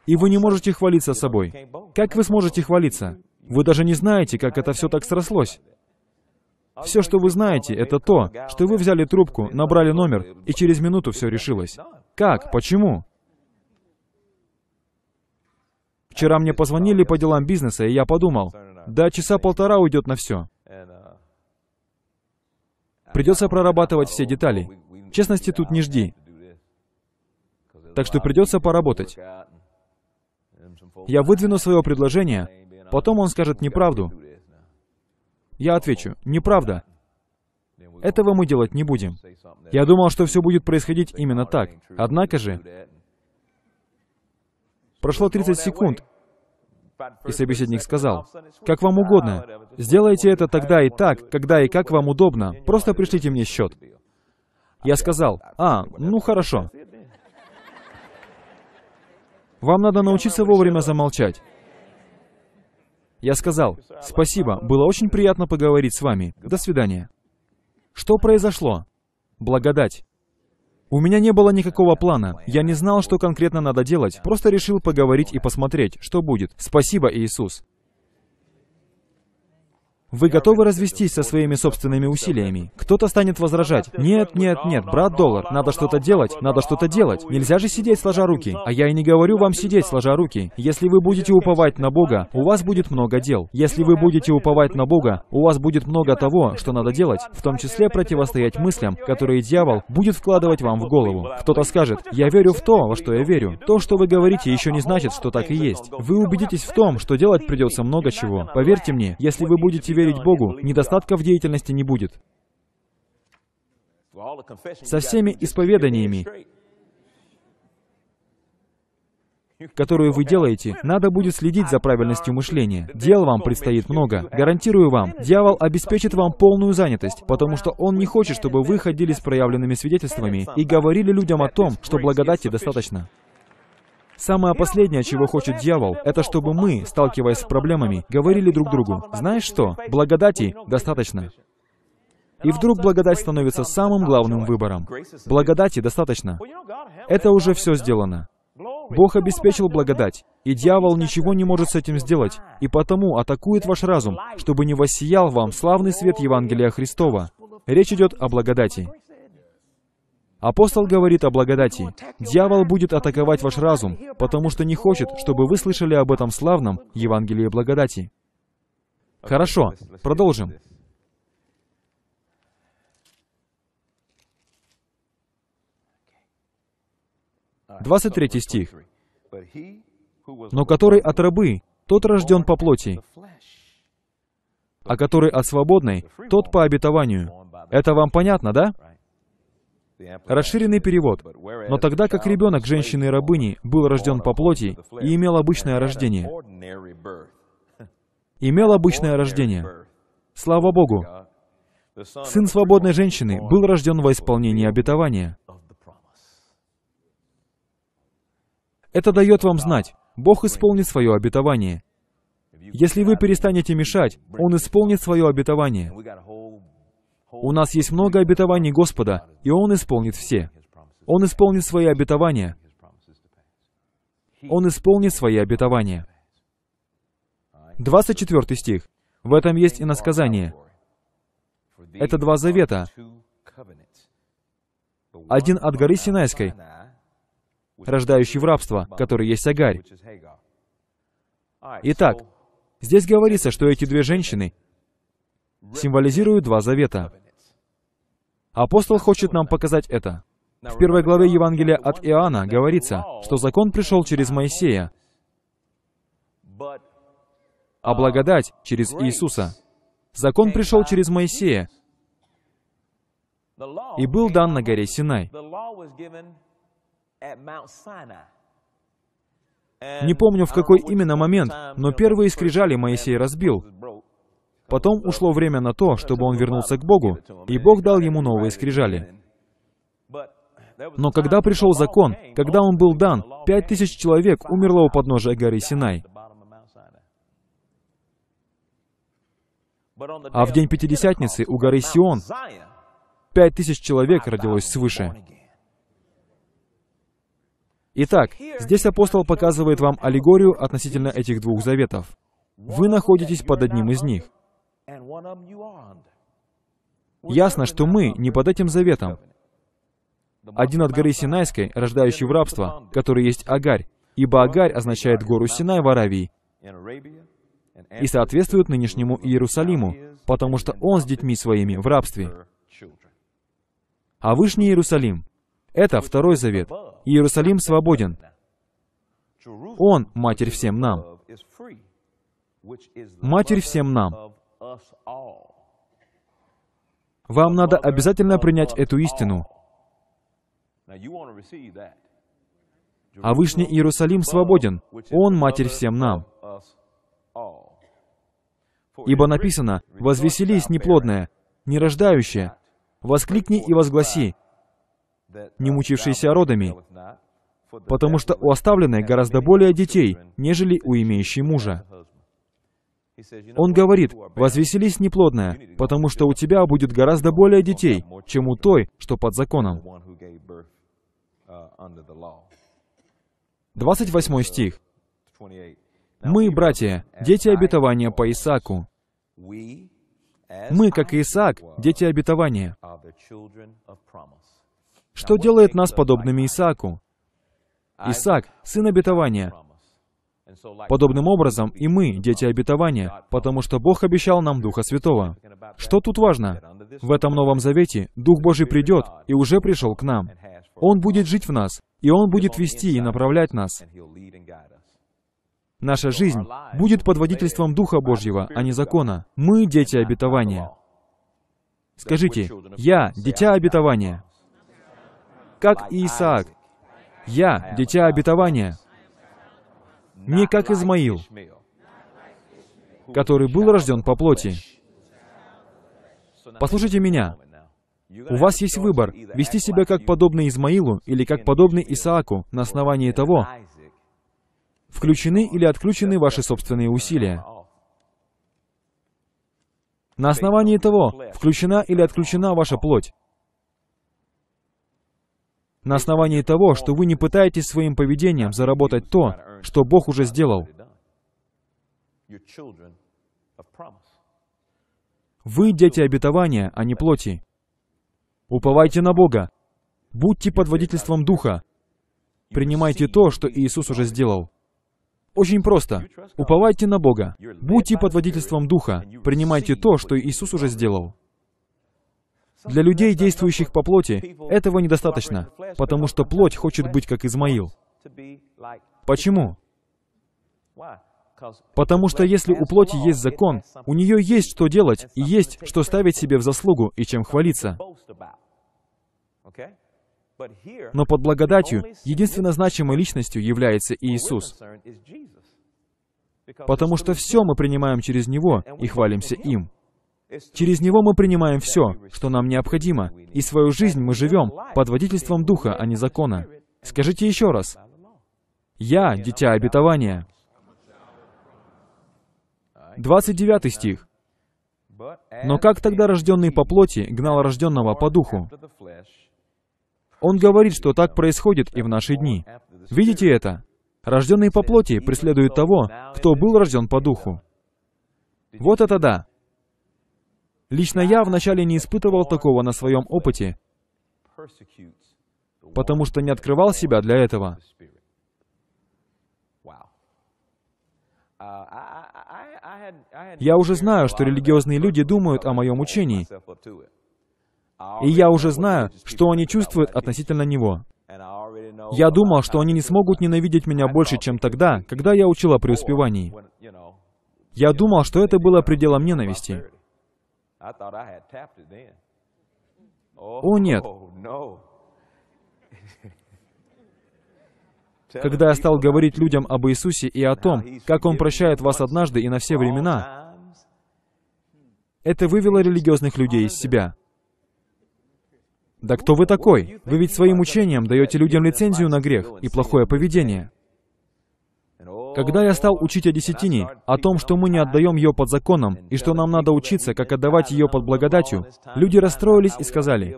И вы не можете хвалиться собой. Как вы сможете хвалиться? Вы даже не знаете, как это все так срослось. Все, что вы знаете, это то, что вы взяли трубку, набрали номер, и через минуту все решилось. Как? Почему? Вчера мне позвонили по делам бизнеса, и я подумал, да, часа полтора уйдет на все. Придется прорабатывать все детали. Честности тут не жди. Так что придется поработать я выдвину свое предложение, потом он скажет неправду. Я отвечу, неправда. Этого мы делать не будем. Я думал, что все будет происходить именно так. Однако же, прошло 30 секунд, и собеседник сказал, «Как вам угодно. Сделайте это тогда и так, когда и как вам удобно. Просто пришлите мне счет». Я сказал, «А, ну хорошо». Вам надо научиться вовремя замолчать. Я сказал, спасибо, было очень приятно поговорить с вами. До свидания. Что произошло? Благодать. У меня не было никакого плана. Я не знал, что конкретно надо делать. Просто решил поговорить и посмотреть, что будет. Спасибо, Иисус. Вы готовы развестись со своими собственными усилиями? Кто-то станет возражать. Нет, нет, нет, брат доллар, надо что-то делать, надо что-то делать. Нельзя же сидеть сложа руки. А я и не говорю вам сидеть сложа руки. Если вы будете уповать на Бога, у вас будет много дел. Если вы будете уповать на Бога, у вас будет много того, что надо делать, в том числе противостоять мыслям, которые дьявол будет вкладывать вам в голову. Кто-то скажет, я верю в то, во что я верю. То, что вы говорите, еще не значит, что так и есть. Вы убедитесь в том, что делать придется много чего. Поверьте мне, если вы будете верить Богу, недостатка в деятельности не будет. Со всеми исповеданиями, которую вы делаете, надо будет следить за правильностью мышления. Дел вам предстоит много. Гарантирую вам, дьявол обеспечит вам полную занятость, потому что он не хочет, чтобы вы ходили с проявленными свидетельствами и говорили людям о том, что благодати достаточно. Самое последнее, чего хочет дьявол, это чтобы мы, сталкиваясь с проблемами, говорили друг другу, «Знаешь что? Благодати достаточно». И вдруг благодать становится самым главным выбором. Благодати достаточно. Это уже все сделано. Бог обеспечил благодать, и дьявол ничего не может с этим сделать, и потому атакует ваш разум, чтобы не воссиял вам славный свет Евангелия Христова. Речь идет о благодати. Апостол говорит о благодати. Дьявол будет атаковать ваш разум, потому что не хочет, чтобы вы слышали об этом славном Евангелии благодати. Хорошо, продолжим. Двадцать третий стих. «Но который от рабы, тот рожден по плоти, а который от свободной, тот по обетованию». Это вам понятно, да? Расширенный перевод. Но тогда как ребенок женщины-рабыни был рожден по плоти и имел обычное рождение. Имел обычное рождение. Слава Богу! Сын свободной женщины был рожден во исполнении обетования. Это дает вам знать, Бог исполнит свое обетование. Если вы перестанете мешать, Он исполнит свое обетование. У нас есть много обетований Господа, и Он исполнит все. Он исполнит свои обетования. Он исполнит свои обетования. 24 стих. В этом есть и насказание. Это два завета. Один от горы Синайской, рождающий в рабство, который есть Агарь. Итак, здесь говорится, что эти две женщины символизируют два завета. Апостол хочет нам показать это. В первой главе Евангелия от Иоанна говорится, что закон пришел через Моисея, а благодать через Иисуса. Закон пришел через Моисея и был дан на горе Синай. Не помню, в какой именно момент, но первые скрижали Моисей разбил, Потом ушло время на то, чтобы он вернулся к Богу, и Бог дал ему новые скрижали. Но когда пришел закон, когда он был дан, пять тысяч человек умерло у подножия горы Синай. А в день Пятидесятницы у горы Сион пять тысяч человек родилось свыше. Итак, здесь апостол показывает вам аллегорию относительно этих двух заветов. Вы находитесь под одним из них. Ясно, что мы не под этим заветом. Один от горы Синайской, рождающий в рабство, который есть Агарь, ибо Агарь означает гору Синай в Аравии и соответствует нынешнему Иерусалиму, потому что он с детьми своими в рабстве. А Вышний Иерусалим — это второй завет. Иерусалим свободен. Он — Матерь всем нам. Матерь всем нам. Вам надо обязательно принять эту истину. А Вышний Иерусалим свободен. Он Матерь всем нам. Ибо написано, «Возвеселись, неплодная, нерождающая, воскликни и возгласи, не мучившийся родами, потому что у оставленной гораздо более детей, нежели у имеющей мужа». Он говорит, «Возвеселись неплодная, потому что у тебя будет гораздо более детей, чем у той, что под законом». 28 стих. «Мы, братья, дети обетования по Исааку. Мы, как Исаак, дети обетования. Что делает нас подобными Исааку? Исаак, сын обетования, Подобным образом и мы, дети обетования, потому что Бог обещал нам Духа Святого. Что тут важно? В этом Новом Завете Дух Божий придет и уже пришел к нам. Он будет жить в нас, и Он будет вести и направлять нас. Наша жизнь будет под водительством Духа Божьего, а не закона. Мы — дети обетования. Скажите, «Я — дитя обетования». Как и Исаак. «Я — дитя обетования» не как Измаил, который был рожден по плоти. Послушайте меня. У вас есть выбор, вести себя как подобный Измаилу или как подобный Исааку на основании того, включены или отключены ваши собственные усилия. На основании того, включена или отключена ваша плоть на основании того, что вы не пытаетесь своим поведением заработать то, что Бог уже сделал. Вы дети обетования, а не плоти. Уповайте на Бога. Будьте под водительством Духа. Принимайте то, что Иисус уже сделал. Очень просто. Уповайте на Бога. Будьте под водительством Духа. Принимайте то, что Иисус уже сделал. Для людей, действующих по плоти, этого недостаточно, потому что плоть хочет быть как Измаил. Почему? Потому что если у плоти есть закон, у нее есть что делать и есть что ставить себе в заслугу и чем хвалиться. Но под благодатью единственно значимой личностью является Иисус. Потому что все мы принимаем через Него и хвалимся им. Через него мы принимаем все, что нам необходимо, и свою жизнь мы живем под водительством Духа, а не закона. Скажите еще раз. «Я — дитя обетования». 29 стих. «Но как тогда рожденный по плоти гнал рожденного по духу?» Он говорит, что так происходит и в наши дни. Видите это? Рожденный по плоти преследует того, кто был рожден по духу. Вот это да! Лично я вначале не испытывал такого на своем опыте, потому что не открывал себя для этого. Я уже знаю, что религиозные люди думают о моем учении, и я уже знаю, что они чувствуют относительно него. Я думал, что они не смогут ненавидеть меня больше, чем тогда, когда я учил о преуспевании. Я думал, что это было пределом ненависти. Oh, о нет! Когда я стал говорить людям об Иисусе и о том, как Он прощает вас однажды и на все времена, это вывело религиозных людей из себя. Да кто вы такой? Вы ведь своим учением даете людям лицензию на грех и плохое поведение. Когда я стал учить о десятине, о том, что мы не отдаем ее под законом, и что нам надо учиться, как отдавать ее под благодатью, люди расстроились и сказали,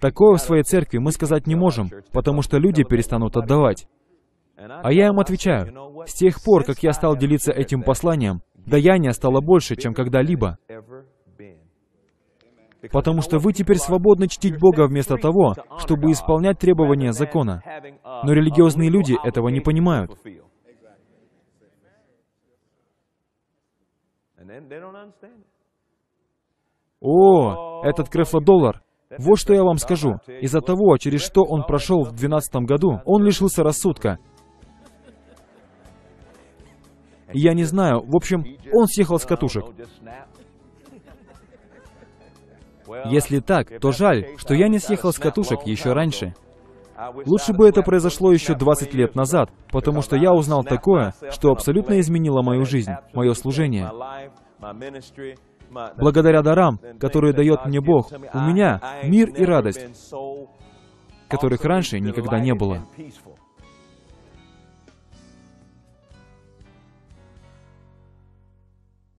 «Такое в своей церкви мы сказать не можем, потому что люди перестанут отдавать». А я им отвечаю, с тех пор, как я стал делиться этим посланием, даяние стало больше, чем когда-либо потому что вы теперь свободны чтить Бога вместо того, чтобы исполнять требования закона. Но религиозные люди этого не понимают. О, этот крефлодоллар! Вот что я вам скажу. Из-за того, через что он прошел в 2012 году, он лишился рассудка. Я не знаю, в общем, он съехал с катушек. Если так, то жаль, что я не съехал с катушек еще раньше. Лучше бы это произошло еще 20 лет назад, потому что я узнал такое, что абсолютно изменило мою жизнь, мое служение. Благодаря дарам, которые дает мне Бог, у меня мир и радость, которых раньше никогда не было.